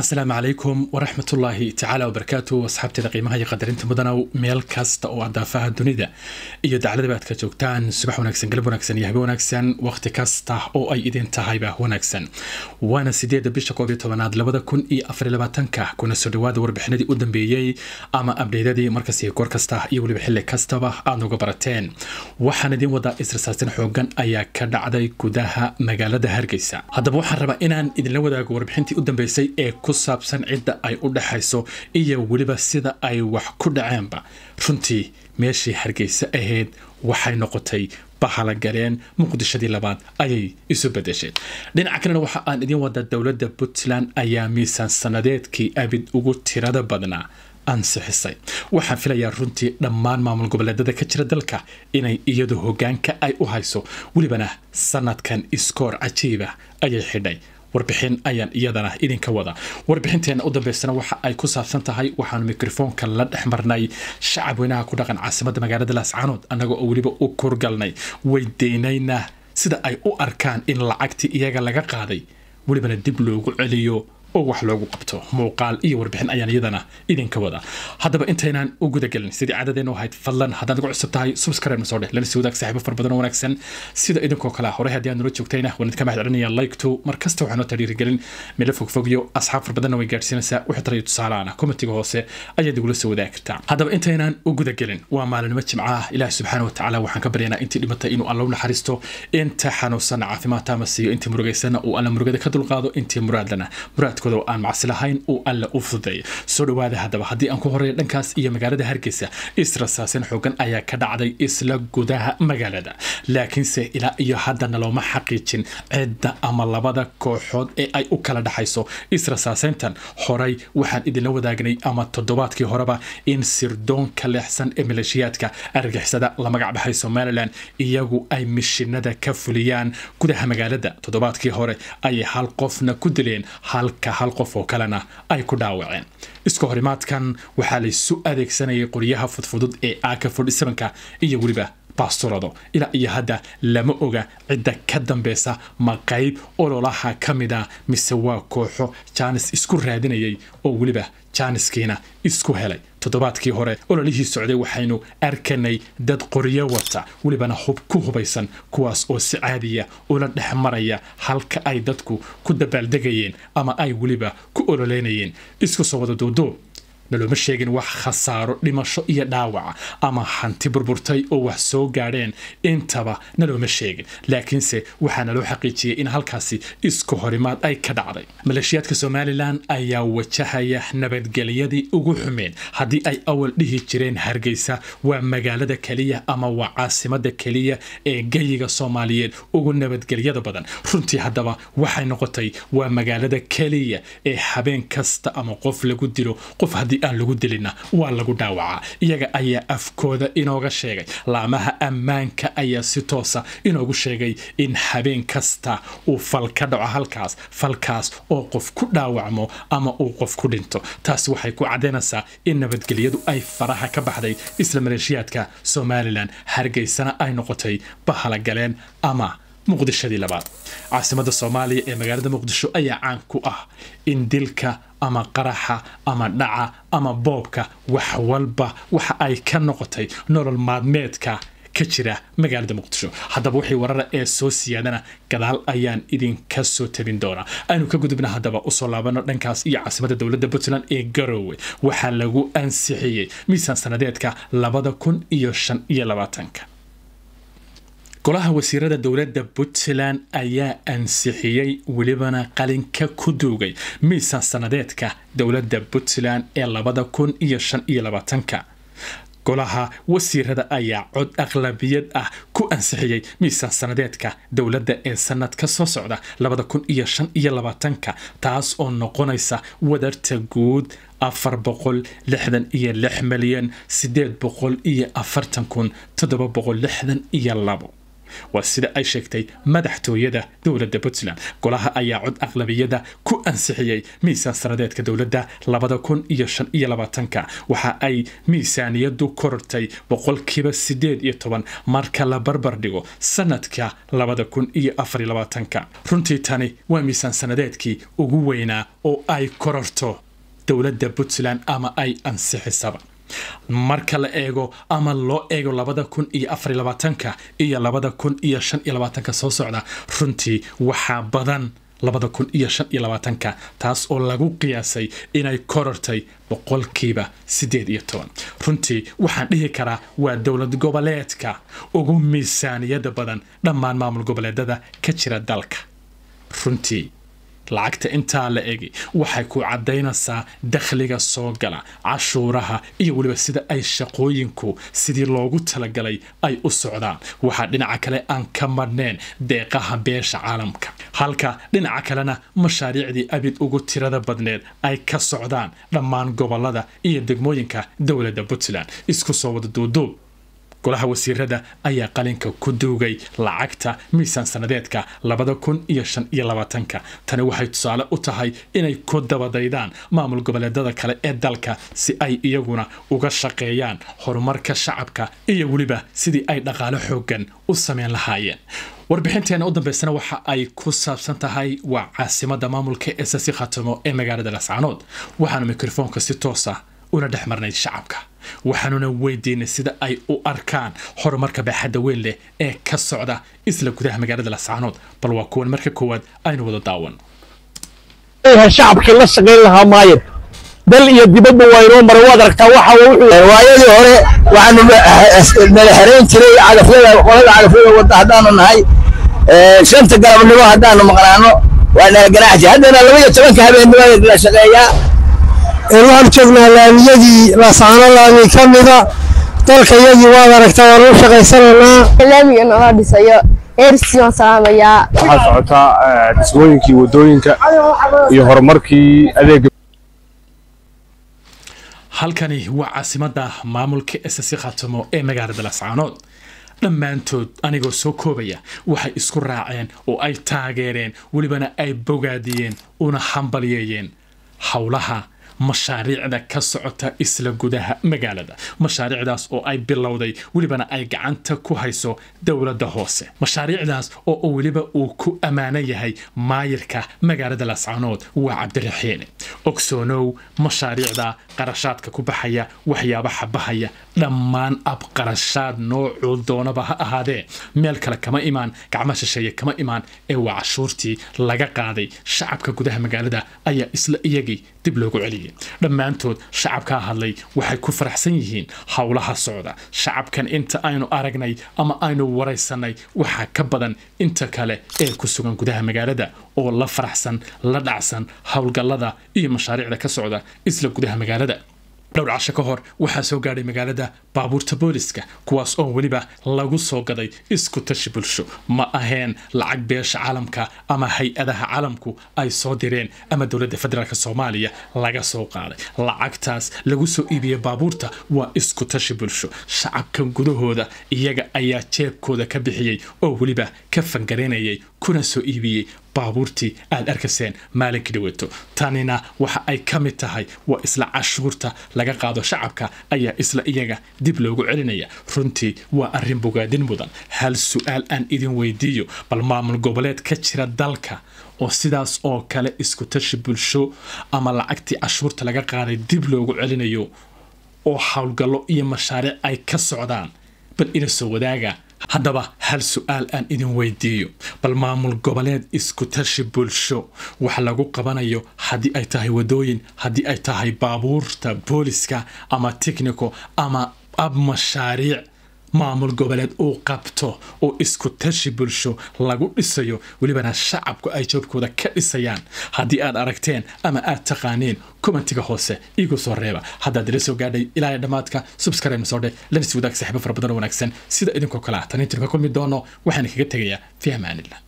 asalaamu calaykum waraxmat ullaahi tacaala wabarakaatu asxaabteeda qiimaha iyo qadarinta mudanow meel kasta oo aad daafaha dunida iyo dacladaba aad ka joogtaan subax wanaagsan galab wanaagsan iyo habe wanaagsan wakhti kasta oo ay idin tahayba wanaagsan waana sideeda bisha koob iyo tobanaad labada kun iyo afar labaatanka kuna soo dhawaada warbixinadii u dambeeyey ama abdheydadii markasi goor kasta iyo weliba xilli kastaba aad uga barateen waxaan idiin wadaa israsaasin xoogan ayaa ka dhacday gudaha magaalada hargeysa haddaba waxaan rabaa inaan idinla wadaago warbixintii u dambeysay ee ku saabsan cidda ay u dhexayso iyo weliba sida ay wax ku dhaceenba runtii meeshii hargeysa ahayd waxay noqotay bahalagaleen muqdishadii labaad ayay isu bedesheen dhinaca kalena waxa aan idiin wadaa dowladda puntland ayaa miisaan sanadeedkii abid ugu tirada badnaa ansixisay waxaan filayaa runtii dhammaan maamul goboleedada ka jira dalka inay iyadu hogaanka ay u hayso welibana sanadkan iskoor cajiiba ah ayay xidhay warbixin ayaan iyadana idinka wada warbixinteena u dambeysana waxa ay ku saabsan tahay waxaanu mikrofoonka la dhex marnay shacab weynaha ku dhaqan caasimada magaalada laascaanood annagoo oo weliba u kurgalnay way sida ay u arkaan in lacagtii iyaga laga qaaday welibana dib loogu celiyo oo wax loogu qabto muuqaal iyo warbixin ayaan iyadana idinka wada haddaba intaynaan u gudagelin sidii caadadeen ahayd fadlan haddaad nagu cusub tahay subscribe soo dheh lanasi wadaag saaxiibo fara badan oo wanaagsan sida idinkoo kale horay haddii aad nala joogtayna waan idinka mahad like to mar kasta waxaan noo tadhiirigelin meelo fogfogiyo asxaab fara badanna way gaadhsiinaysaa wixii tarayo tusaalaana commentiga hoose ayaad igula soo wadaagi kartaa haddaba intaynaan u gudagelin waa maalinimo jimca ah ilaahi subxaana watacaala waxaan ka baryaynaa intii dhimatay inuu allow naxariisto inta xanuunsanna caafimaad taama siiyo intii murugaysanna uu alla murugada ka dulqaado intii muraadlana muraadka codkooda oo aan macsi lahayn oo alla u fududeeya soo dhawaada haddaba haddii aan ku horeeyo dhankaas iyo magaalada hargeysa israsaasin xoogan ayaa ka dhacday isla gudaha magaalada laakiinse ilaa iyo haddana looma xaqiijin cidda ama labada kooxood ee ay u kala dhexayso israsaasayntan horay waxaan idinla wadaagnay ama toddobaadkii horeba in sirdoon ka leexsan ee maleeshiyaadka argixisada la magacbaxay somalilan iyagu ay mishinada ka fuliyaan gudaha magaalada toddobaadkii hore ayay hal qofna ku dileen halka hal qof oo kalena ay ku dhaawaceen iska horimaadkan waxaa laysu adeegsanayay qoryaha fudfudud ee aaka fordhisabanka iyo weliba baastorado ilaa iyo hadda lama oga cidda ka dambeysa ma qayb ololaha ka mid a ah, mise waa kooxo jaanis isku raadinayay oo weliba jaaniskiina isku helay toddobaadkii hore ololihii socday waxaynu arkanay dad qoryo wata welibana hub ku hubaysan kuwaas oo si caadiya ula dhex maraya halka ay dadku ku dabaaldegayeen ama ay weliba ku ololeynayeen isku soo wada duuduub looma sheegin wax khasaaro dhimasho iyo dhaawaca ama hanti burburtay oo wax soo gaadheen intaba nalooma sheegin laakiinse waxaa naloo xaqiijiyey in halkaasi isku horimaad ay ka dhacday maleeshiyaadka somalilan ayaa wajahaya nabadgelyadii ugu xumeen haddii ay awal dhihi jireen hargeysa waa magaalada keliya ama waa caasimada keliya ee geyiga soomaaliyeed ugu nabadgelyada badan runtii haddaba waxay noqotay waa magaalada keliya ee habeen kasta ama qof lagu dilo qof haddii haddii aan lagu dilina waa lagu dhaawacaa iyaga ayaa afkooda inooga sheegay laamaha ammaanka ayaa si toosa inoogu sheegay in habeen kasta uu fal ka dhaco halkaas falkaas oo qof ku dhaawacmo ama uu qof ku dhinto taasi waxay ku caddaynaysaa in nabadgelyadu ay faraha ka baxday isla maleeshiyaadka somalilan hargeysana ay noqotay bahalagaleen ama muqdishadii labaad caasimada soomaaliya ee magaalada muqdisho ayaa caan ku ah in dilka ama qaraxa ama dhaca ama boobka wax walba waxa ay ka noqotay nolol maadmeedka ka jira magaalada muqdisho haddaba wixii warara ee soo siyaadana gadaal ayaan idinka soo tabin doonaa aynu ka gudubna haddaba usoo laabano dhankaas iyo caasimada dowladda puntland ee garoowe waxaa lagu ansixiyey miisaan sanadeedka labada kun iyo shan iyo labaatanka golaha wasiirada dowladda puntland ayaa ansixiyey welibana qalinka ku duugay miisan sanadeedka dowladda puntland ee labada kun iyo shan iyo labaatanka golaha wasiirada ayaa cod aqlabiyad ah ku ansixiyey miisaan sanadeedka dowladda ee sanad ka soo socda labada kun iyo shan iyo labaatanka taas oo noqonaysa wadarta guud afar boqol lixdan iyo lix milyan sideed boqol iyo afartan kun toddoba boqol lixdan iyo labo waa sida ay sheegtay madaxtooyada dowladda puntland golaha ayaa cod aqlabiyada ku ansixiyey miisaan sanadeedka dowladda labada kun iyo shan iyo labaatanka waxa ay miisaaniyadu korortay boqolkiiba sideed iyo toban marka la barbar dhigo sanadka labada kun iyo afariyo labaatanka runtii tani waa miisaan sanadeedkii ugu weynaa oo ay kororto dowladda puntland ama ay ansixisaba marka la eego ama loo eego labada kun iyo afariyo labaatanka iyo labada kun iyo shan iyo labaatanka soo socda runtii waxaa badan labada kun iyo shan iyo labaatanka taas oo lagu qiyaasay inay korortay boqolkiiba sideed iyo toban runtii waxaan dhihi karaa waa dowlad goboleedka ugu miisaaniyada badan dhammaan maamul goboleedada ka jira dalka runtii lacagta intaa la egi waxay ku caddaynaysaa dakhliga soo gala cashuuraha iyo weliba sida ay shaqooyinku sidii loogu talagalay ay u socdaan waxaa dhinaca kale aan ka marneen deeqaha beesha caalamka halka dhinaca kalena mashaariicdii abid ugu tirada badneed ay ka socdaan dhammaan gobolada iyo degmooyinka dowladda puntland isku soo wada duuduub golaha wasiirada ayaa qalinka ku duugay lacagta miisaan sanadeedka labada kun iyo shan iyo labaatanka tani waxay tusaale u tahay inay ku dabadaydaan maamul goboleedada kale ee dalka si ay iyaguna uga shaqeeyaan horumarka shacabka iyo weliba sidii ay dhaqaale xoogan u sameyn lahaayeen warbixinteena u dambeysana waxa ay ku saabsan tahay waa caasimada maamulka ee sasi khatamo ee magaalada lascaanood waxaana mikrofoonka si toos ah una dhex marnay shacabka waxaanuna weydiinay sida ay u arkaan horumarka baaxadda weyn leh ee ka socda isla gudaha magaalada lascaanood bal waa kuwan marka koowaad aynu wada daawan shacabkii la shaqayn lahaa maayan dal iyo dibadba waa inoo maray waad aragtaa waxa waayadii hore waxaanu madaxerayn jiray cagafyada qolada cagafyada wadda haddaanu nahay shanta garabnimo haddaanu maqnaano waa nala ganaaxji haddana laba iyo tobanka habeennimo la shaqeeyaa aynu hor laamiyadii laascaano laami ka mida dalkayagii waad aragtaa waan u shaqaysanaynaa laamiga nala dhisayo eersi waan waxaa socotaa eh, dhismooyinkii wadooyinka iyo horumarkii adeega halkani waa caasimadda maamulka esasi khaatamo ee magaalada laascaanood dhammaantood anigoo soo koobaya waxay isku raaceen oo ay taageereen welibana ay bogaadiyeen una hambalyeeyeen howlaha mashaariicda ka socota isla gudaha magaalada mashaariicdaas oo ay bilowday welibana ay gacanta ku hayso dowladda hoose mashaariicdaas oo weliba uu ku ammaanan yahay maayirka magaalada lascanood waa cabdiraxiine ogsoonow mashaariicda qarashaadka ku baxaya waxyaabaha bahaya dhammaan abqarashaad qarashaad doonaba ha ahaadee meel kale kama imaan gacmo shisheeye kama imaan ee waa cashuurtii laga qaaday shacabka gudaha magaalada ayaa isla iyagii dib loogu celiyey dhammaantood shacabkaa hadlay waxay ku faraxsan yihiin howlaha socda shacabkan inta aynu aragnay ama aynu waraysanay waxaa ka badan inta kale ee ku sugan gudaha magaalada oo la faraxsan la dhacsan howlgallada iyo mashaariicda ka socda isla gudaha magaalada weerarada dhowr casho ka hor waxaa soo gaadhay magaalada baabuurta booliska kuwaas oo weliba lagu soo gaday isku tashi bulsho ma aheen lacag beesha caalamka ama hay-adaha caalamku ay soo direen ama dowladda federaalk soomaaliya laga soo qaaday lacagtaas lagu soo iibiyey baabuurta waa isku tashi bulsho shacabkan gudahooda iyaga ayaa jeebkooda ka bixiyey oo weliba ka fangaranayay kuna soo iibiyey baabuurtii aada arkayseen maalinkii dhaweeto tanina waxa ay ka mid tahay waa isla cashuurta laga qaado shacabka ayaa isla iyaga dib loogu celinaya runtii waa arrin bogaadin mudan hal su-aal aan idin weydiiyo bal maamul goboleed ka jira dalka oo sidaas oo kale isku tashi bulsho ama lacagtii cashuurta laga qaaday dib loogu celinayo oo howlgallo iyo mashaariic ay ka socdaan bal ina soo wadaaga haddaba hal su-aal aan idin weydiiyo bal maamul goboleed iskutashi bulsho wax lagu qabanayo haddii ay tahay wadooyin haddii ay tahay baabuurta booliska ama technico ama ab mashaariic maamul goboleed uu qabto oo isku tashi bulsho lagu dhisayo welibana shacabku ay joobkooda ka dhisayaan haddii aad aragteen ama aad taqaaneen kumantiga hoose iigu soo reeba haddaad ila soo gaadhay ilaahay dhammaadka subskribe masodhe lanis wadaag saxiibo fara badan oo wanaagsan sida idinkoo kalea ka kulmi doono waxaana kaga tegayaa fi amaanillah